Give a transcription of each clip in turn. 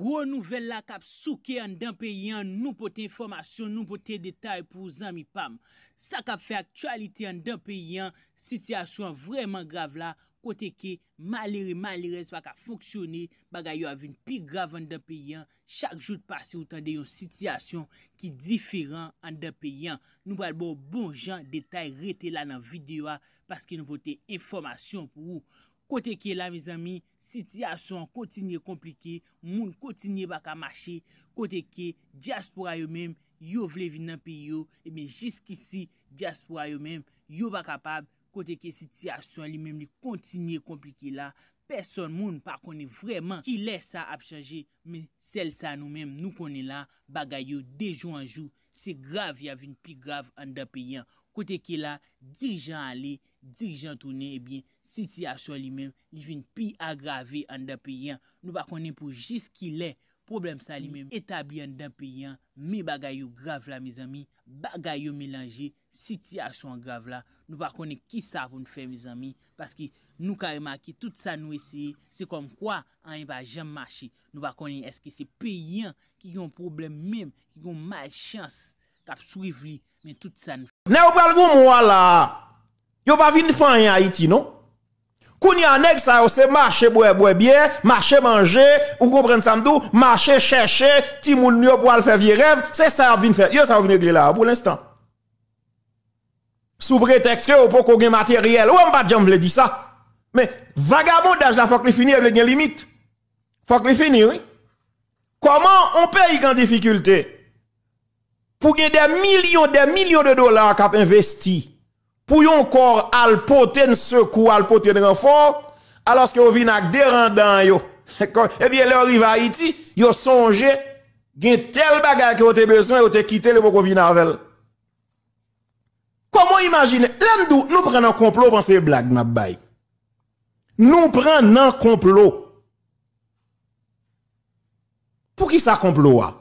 Gro nouvel la kap souke an den pe yon, nou pote informasyon, nou pote detay pou zan mi pam. Sa kap fe aktualite an den pe yon, sityasyon vreman grav la, kote ke malere malere swa ka foksyone, baga yo avin pi grav an den pe yon, chak jout pase ou tan de yon sityasyon ki diferan an den pe yon. Nou pal bo bon jan detay rete la nan videyo a, paske nou pote informasyon pou ou. Kote ke la, mi zami, siti a son kontinye komplike, moun kontinye baka mache. Kote ke, diaspora yo menm, yo vle vin nan pi yo, e men jiski si, diaspora yo menm, yo baka pab. Kote ke, siti a son li menm li kontinye komplike la. Person moun pa kone vreman ki lè sa ap chanje, men sel sa nou menm nou kone la baga yo dejou anjou. Se grav ya vin pi grav an da pi yan. Kote ke la, di jan ale. Dirijantounen ebyen siti a chon li men Li vin pi agrave an da peyen Nou va konen pou jis ki len Problem sa li men Etabye an da peyen Mi bagay yo grav la miz ami Bagay yo melange Siti a chon grav la Nou va konen ki sa pou nou fe miz ami Paske nou ka remaki Tout sa nou ese Se kom kwa an yon va jen mache Nou va konen eske se peyen Ki yon problem men Yon mal chans Kat souvi Men tout sa nou fe Ne obelgo mwa la Yo pas vinn faire en Haïti non. y a sa ça c'est marche boire boire bien, marche manje, ou comprendre ça m'dou, marché chercher, ti moun yo pour faire vie rêve, c'est ça vinn faire. Yo ça vinn régler là pour l'instant. Sous prétexte que ou pas qu'on gen matériel, ou on pas vle dire ça. Mais vagabondage là faut que finir le une limite. Faut que fini, oui. Comment on paye en difficulté pour gagner des millions des millions de dollars qu'a investi pour encore al poten un secours, al poten un renfort, alors que vous venez avec des yo. Et eh bien, le arrive à Haïti, yo songe, gen tel bagay que vous avez besoin, vous a quitté le boko vinavel. Comment imaginer? L'endou, nous prenons un complot, pensez blague, ma Nous prenons un complot. Pour qui ça complot? Ah?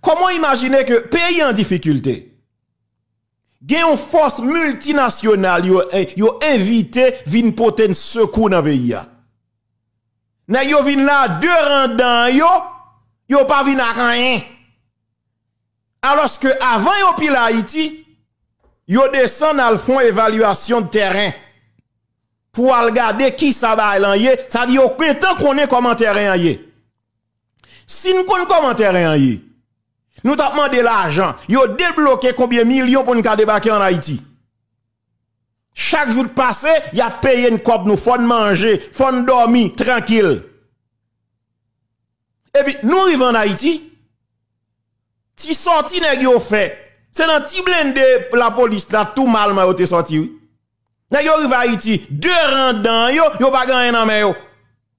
Comment imaginer que pays en difficulté? gen yon force multinationale yo, eh, yo invité vin poten secours dans pays Na yo vin la deux randan yo, yo pas vin à rien. Alors que avant yo la Haïti, yo descend al fond évaluation de terrain pour regarder qui ça va aller, ça dit aucun temps qu'on est comment terrain Si nous kon comment terrain nous t'a demandé l'argent. Yo débloqué combien de millions pour nous débarquer en Haïti. Chaque jour de passé, y a payé une coupe nous, faut manger, faut dormir tranquille. Et puis nous arrivons en Haïti. Ti sorti nèg yo fait. C'est dans ti blende la police là tout mal ma yo sorti Nèg yo Haïti, deux rangs yo, yo pas gagné nan men yo.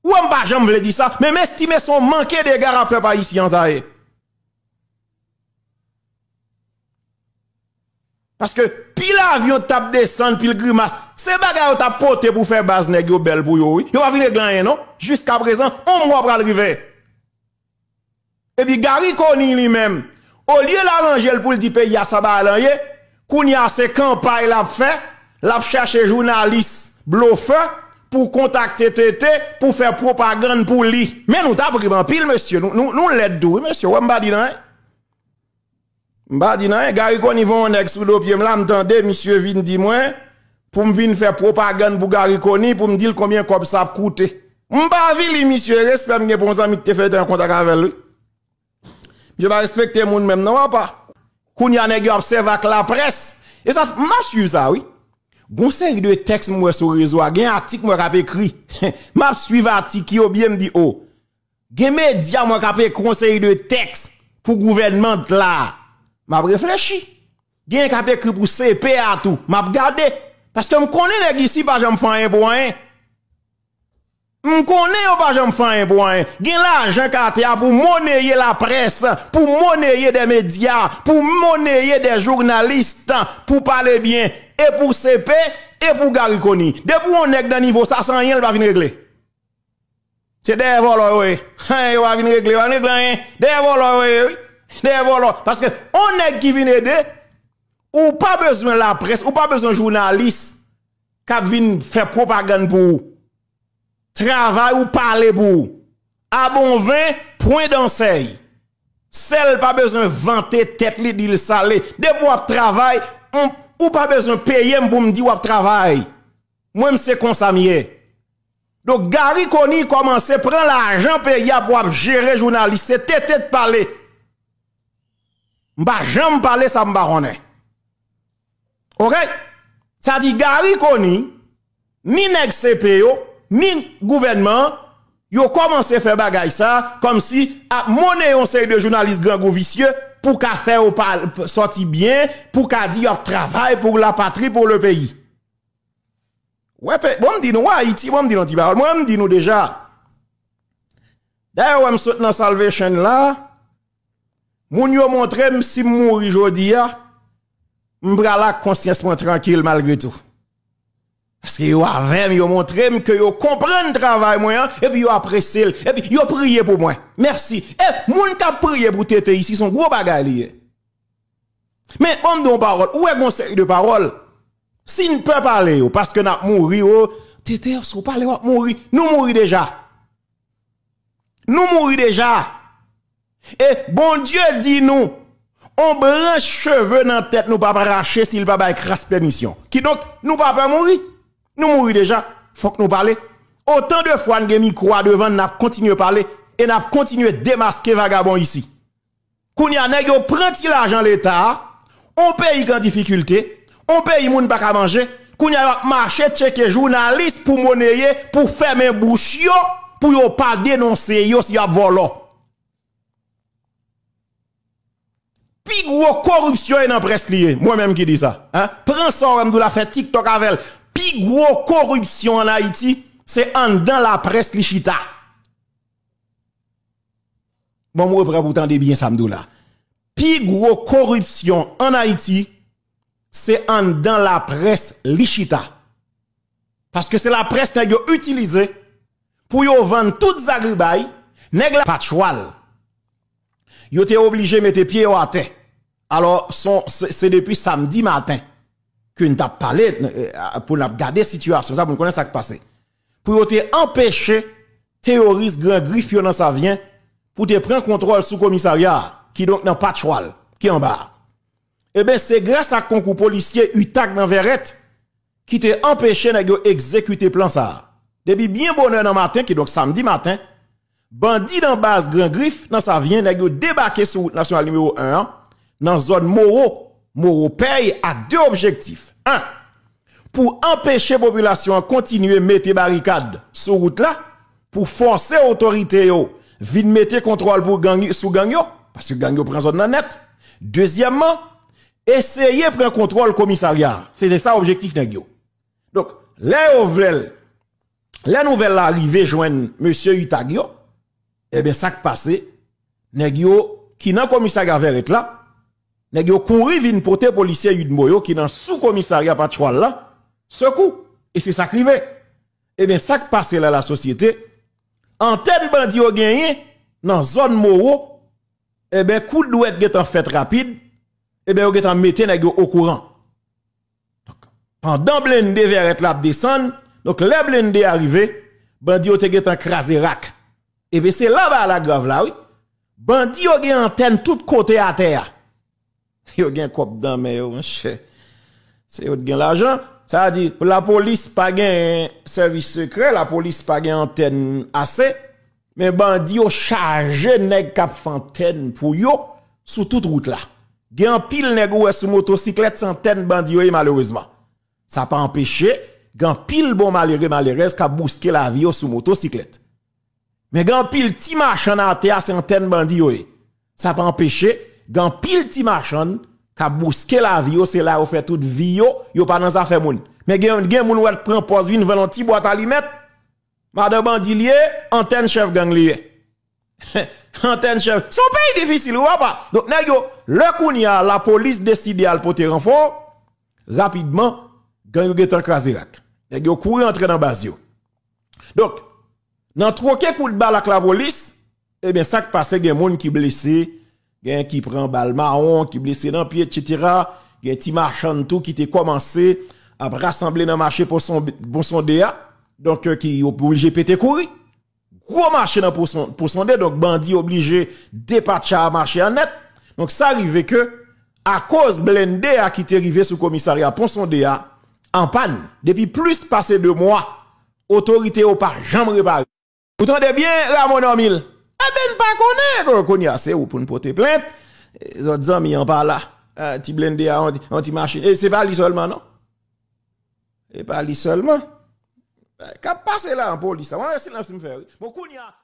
Ou je jamais le dire ça, mais mes estimés, sont manqués des gars à ici en Haïti. Parce que pile avion tape descendre pile grimace, c'est bagay t'a porté pour faire base nèg bel belle pour yo. Yo pas venir rien non Jusqu'à présent, on mois pas arriver. Et puis Gary Koni lui-même, au lieu l'arranger pour le dire pays à ça balayer, kounya c'est campagne l'a fait, l'a chercher journaliste bluffeur pour contacter Tété, pour faire propagande pour lui. Mais nous t'as pris pile monsieur, nous nous, nous l'aide monsieur, on m'a dit Mba di nan, eh, vont en nek sou do pye mla vin di pou faire propagande pou pour me dire combien kop sa koute. Mba vili respect bon zami te fè contact lui. Je vais respecter moun même, non wapa. Koun observe ak la presse. Et ça, mma oui. de texte, mwen sou rezo a, gen atik mwen kap ekri. mma atik Oh. Gen de gouvernement là m'a réfléchi. Gen ka écrit pour CP à tout, m'a regardé parce que me connais nèg ici pas j'en pas un pour on Me connais ou pas j'en pas un pour un. Gen l'argent pour monnayer la presse, pour monnayer des médias, pour monnayer des journalistes, pour parler bien et pour CP et pour Gariconi. Depuis on est dans niveau ça sans rien va venir régler. C'est des voleurs oui. Hein, va venir régler, va régler rien. Hein. Des voleurs oui. Parce que on est qui vient aider, ou pas besoin de la presse, ou pas besoin de journaliste qui vient faire propagande pour Travail ou parler pour A bon vin, point d'enseigne. Celle pas besoin de vanter tête li dil salé. De moi travail, ou pas besoin de payer pour me dire ou travail. Moi c'est qu'on ça Donc Gary Koni commence prendre l'argent payé pour gérer journaliste, tête de parler. Mba jamais parler ça me connaît. OK Ça dit Gary Koni ni nèg CPO ni gouvernement ont commencé à faire bagay ça comme si a un on de journalistes grand vicieux pour qu'a faire sorti bien pour qu'a dire travail pour la patrie pour le pays. Ouais, bon me dit nous Haïti, bon me dit non Moi me dit nous déjà. D'ailleurs, on me saute dans Salvation là. Moun yo montre si mouri jodi ya, m'bra la conscience tranquille malgré tout. Parce que yo avem, yo montre que yo le travail moi, et puis yo apprécie, et puis yo prié pour moi. Merci. Et moun ka prié pour tete ici, son gros bagay Mais on don parole, où est série de parole? Si ne peut parler, parce que n'a mouri, tete, si parler parlez, mourir. nous mourir déjà. Nous mourir déjà. Et bon Dieu dit nous, on branche cheveux dans la tête, nous pas arracher s'il pas avec crasse permission. Qui donc, nous pas pas mourir. Nous mourir déjà, faut que nous parlions Autant de fois, nous avons devant, nous avons continué à parler et nous avons continué à démasquer vagabond ici. Quand nous yo prend l'argent l'État, on paye en difficulté, on paye moun pas à manger, avons marché les journalistes pour monnayer, pour fermer bouche pour ne pas dénoncer si y a volé. plus gros corruption dans la presse liée. Moi-même qui dis ça. Hein? Prends ça, on la faire TikTok avec Plus gros corruption en Haïti, c'est en dans la presse lichita. Bon, moi, vous tendez bien ça, la Plus gros corruption en Haïti, c'est en dans la presse lichita. Parce que c'est la presse que a utilisé pour vendre toutes les agribailles, nèg la patchoual. Yo te obligé de mettre pied à terre. Alors, c'est depuis samedi matin que nous avons parlé euh, pour nous garder la situation, pour nous connaître ce qui passé. Pour empêcher terroriste grand griffe dans sa vie, pour te prendre contrôle sous commissariat qui donc n'a pas de choix, qui en bas. Eh bien, c'est grâce à concours policier UTAC dans Verrette qui t'a empêché d'exécuter plan ça. Depuis bien bonheur dans matin, qui donc samedi matin, bandit dans base Grand Griffe, dans sa vie, débarqué sur route nationale numéro 1, dans zone Moro, Moro paye à deux objectifs. Un, pour empêcher la population de continuer à mettre barricades sur route là, pour forcer l'autorité de mettre contrôle pour gang, sous parce que gang prend zone net. Deuxièmement, essayer de prendre contrôle commissariat. C'est ça l'objectif Donc, les la nouvelles arrivées joignent monsieur Utagio, eh bien ça qui passe, Negio, qui dans commissariat verret là, nèg yo couru vinn porter policier Yudmoyo qui dans sous commissariat patrol là secoue et c'est ça qui et eh bien ça qui passe là la société En antenne bandi yo gagné dans zone Moro et eh bien coup de douette en fait rapide et eh bien yo est en mettre au courant pendant blende verret la descend donc le blende arrivé bandi yo te en crasé rack et bien c'est là bas la grave là oui bandi yo en antenne tout côté à terre Yo gen kop dan mais mon C'est yo gen l'argent. Ça dit, la police pas gen service secret, la police pas gen antenne assez. Mais bandi yo chargé nèg kap fantenne pour yo sous toute route là. Gen pile nèg ou sur motocyclette centaine bandi yo malheureusement. Ça pas empêché gen pile bon malheureux malheureuse kap bousquer la vie sous motocyclette. Mais gen pile ti machin à terre centaine bandi yo. Ça pas empêché gan pile ti machan ka bousqué la vie c'est là où fait toute vie yo yo pas dans affaire moun mais gen gen moun wèl prend pause vin vend un petit boîte à li met, madame bandilier antenne chef ganglier, antenne chef son pays difficile ou pas donc nèg yo le kounya la police décide à porter renfo, rapidement gang yo getan krasirak. rak nèg yo en entrer dans base yo donc dans troquer coup de balle avec la police eh bien ça qui passe gen moun qui blessé gen qui prend balle marron, qui blessé dans pied, etc. Gen ti marchand tout qui a commencé à rassembler dans marché pour son, pour son Donc, euh, qui obligé péter courir. Gros marché dans pour son, pour son Donc, bandit obligé dépatcher à marcher en net. Donc, ça arrive que, à cause blende à qui est arrivé sous commissariat pour son DA, en panne, depuis plus passé deux mois, autorité au pas jamais réparé. Vous entendez bien, Ramon Amil? Eh ben, pas connaît, qu'on y a, c'est ou pour nous porter plainte. Les autres amis en parle là. Ti blende on anti-machine. Et c'est pas lui seulement, non? Et pas lui seulement. Eh, qu'a passé là en police? Ouais, c'est là que me fait. Bon, qu'on y a.